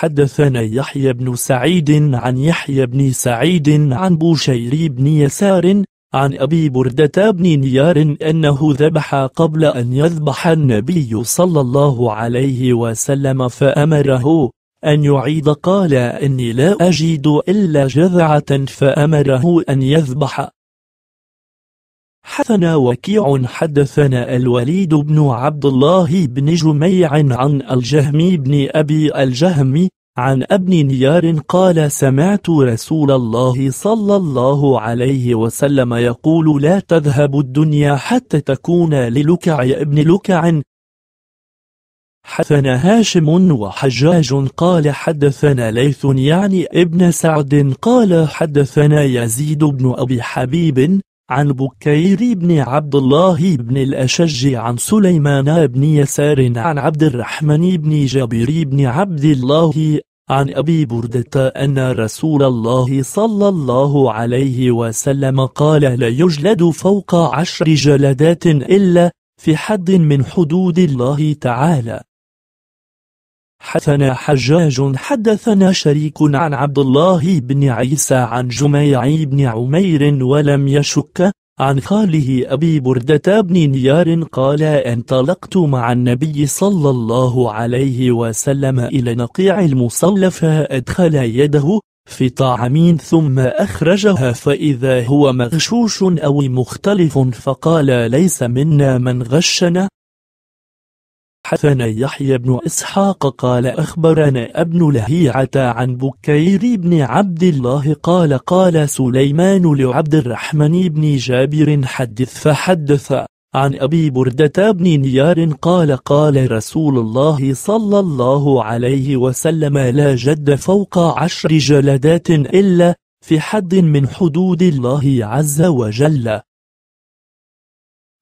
حدثنا يحيى بن سعيد عن يحيى بن سعيد عن بوشير بن يسار عن أبي بردة بن نيار أنه ذبح قبل أن يذبح النبي صلى الله عليه وسلم فأمره أن يعيد قال إني لا أجد إلا جذعة فأمره أن يذبح حدثنا وكيع حدثنا الوليد بن عبد الله بن جميع عن الجهم بن أبي الجهم عن ابن نيار قال سمعت رسول الله صلى الله عليه وسلم يقول لا تذهب الدنيا حتى تكون للكع ابن لكع حدثنا هاشم وحجاج قال حدثنا ليث يعني ابن سعد قال حدثنا يزيد بن أبي حبيب عن بكير بن عبد الله بن الأشج عن سليمان بن يسار عن عبد الرحمن بن جابر بن عبد الله عن أبي بردة أن رسول الله صلى الله عليه وسلم قال لا يجلد فوق عشر جلدات إلا في حد من حدود الله تعالى حدثنا حجاج حدثنا شريك عن عبد الله بن عيسى عن جميع بن عمير ولم يشك عن خاله أبي بردة بن نيار قال انطلقت مع النبي صلى الله عليه وسلم إلى نقيع المصلى فأدخل يده في طعام ثم أخرجها فإذا هو مغشوش أو مختلف فقال ليس منا من غشنا حدثنا يحيى بن إسحاق قال أخبرنا ابن لهيعة عن بكير بن عبد الله قال قال سليمان لعبد الرحمن بن جابر حدث فحدث عن أبي بردة بن نيار قال قال رسول الله صلى الله عليه وسلم لا جد فوق عشر جلدات إلا في حد من حدود الله عز وجل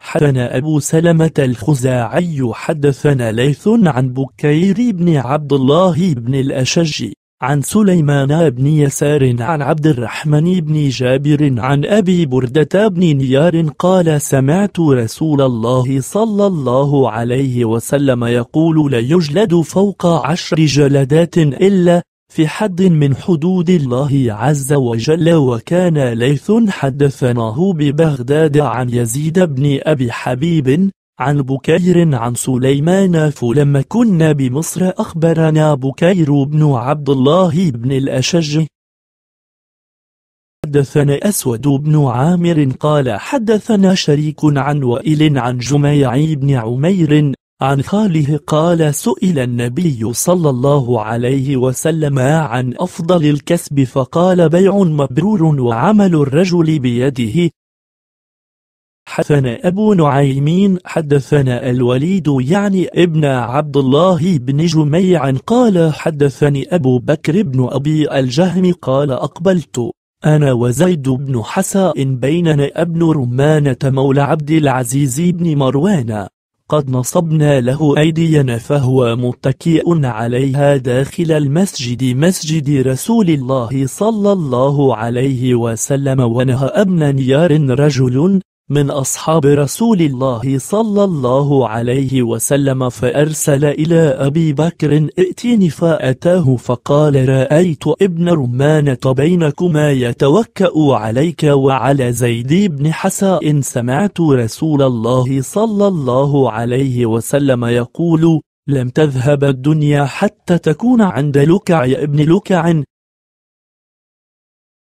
حدثنا أبو سلمة الخزاعي حدثنا ليث عن بكير بن عبد الله بن الأشج عن سليمان بن يسار عن عبد الرحمن بن جابر عن أبي بردة بن نيار قال سمعت رسول الله صلى الله عليه وسلم يقول لا يجلد فوق عشر جلدات إلا في حد من حدود الله عز وجل وكان ليث حدثناه ببغداد عن يزيد بن أبي حبيب عن بكير عن سليمان فلما كنا بمصر أخبرنا بكير بن عبد الله بن الأشج حدثنا أسود بن عامر قال حدثنا شريك عن وائل عن جميع بن عمير عن خاله قال سئل النبي صلى الله عليه وسلم عن أفضل الكسب فقال بيع مبرور وعمل الرجل بيده حدثنا أبو نعيمين حدثنا الوليد يعني ابن عبد الله بن جميع قال حدثني أبو بكر بن أبي الجهم قال أقبلت أنا وزيد بن حساء بيننا ابن رمانة مولى عبد العزيز بن مروان قد نصبنا له أيدينا فهو متكئ عليها داخل المسجد مسجد رسول الله صلى الله عليه وسلم ونهى ابن نيار رجل من أصحاب رسول الله صلى الله عليه وسلم فأرسل إلى أبي بكر ائتني فأتاه فقال رأيت ابن رمانة بينكما يتوكأ عليك وعلى زيد بن حساء سمعت رسول الله صلى الله عليه وسلم يقول لم تذهب الدنيا حتى تكون عند لكع ابن لكع